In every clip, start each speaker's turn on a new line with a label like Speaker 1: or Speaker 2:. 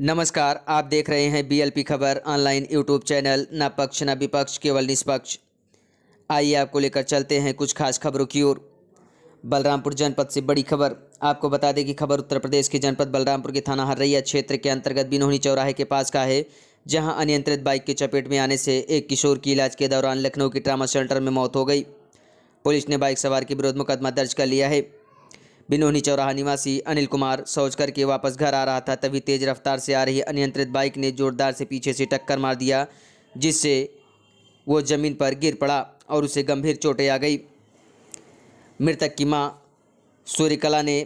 Speaker 1: नमस्कार आप देख रहे हैं बीएलपी खबर ऑनलाइन यूट्यूब चैनल न पक्ष न विपक्ष केवल निष्पक्ष आइए आपको लेकर चलते हैं कुछ खास खबरों की ओर बलरामपुर जनपद से बड़ी खबर आपको बता दें कि खबर उत्तर प्रदेश के जनपद बलरामपुर के थाना हरैया क्षेत्र के अंतर्गत बिनोनी चौराहे के पास का है जहां अनियंत्रित बाइक के चपेट में आने से एक किशोर की इलाज के दौरान लखनऊ के ट्रामा सेंटर में मौत हो गई पुलिस ने बाइक सवार के विरोध मुकदमा दर्ज कर लिया है बिनोनी चौराहा निवासी अनिल कुमार सोच करके वापस घर आ रहा था तभी तेज़ रफ्तार से आ रही अनियंत्रित बाइक ने जोरदार से पीछे से टक्कर मार दिया जिससे वो ज़मीन पर गिर पड़ा और उसे गंभीर चोटें आ गई मृतक की माँ सूर्यकला ने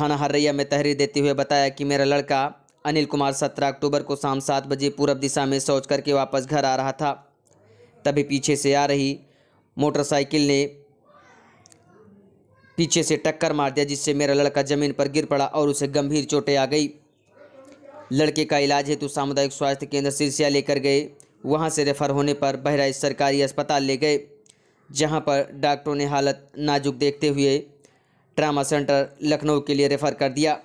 Speaker 1: थाना हर्रैया में तहरीर देते हुए बताया कि मेरा लड़का अनिल कुमार सत्रह अक्टूबर को शाम सात बजे पूर्व दिशा में शौच करके वापस घर आ रहा था तभी पीछे से आ रही मोटरसाइकिल ने पीछे से टक्कर मार दिया जिससे मेरा लड़का जमीन पर गिर पड़ा और उसे गंभीर चोटें आ गई लड़के का इलाज हेतु सामुदायिक स्वास्थ्य केंद्र सिरसिया लेकर गए वहाँ से रेफर होने पर बहराइच सरकारी अस्पताल ले गए जहाँ पर डॉक्टरों ने हालत नाजुक देखते हुए ट्रामा सेंटर लखनऊ के लिए रेफ़र कर दिया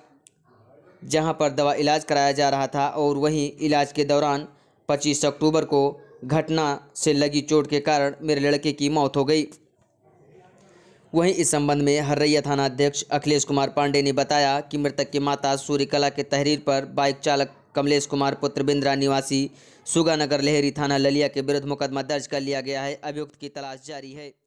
Speaker 1: जहां पर दवा इलाज कराया जा रहा था और वहीं इलाज के दौरान 25 अक्टूबर को घटना से लगी चोट के कारण मेरे लड़के की मौत हो गई वहीं इस संबंध में हर्रैया थाना अध्यक्ष अखिलेश कुमार पांडे ने बताया कि मृतक की माता सूर्यकला के तहरीर पर बाइक चालक कमलेश कुमार पुत्र बिंद्रा निवासी सुगानगर लहरी थाना ललिया के विरुद्ध मुकदमा दर्ज कर लिया गया है अभियुक्त की तलाश जारी है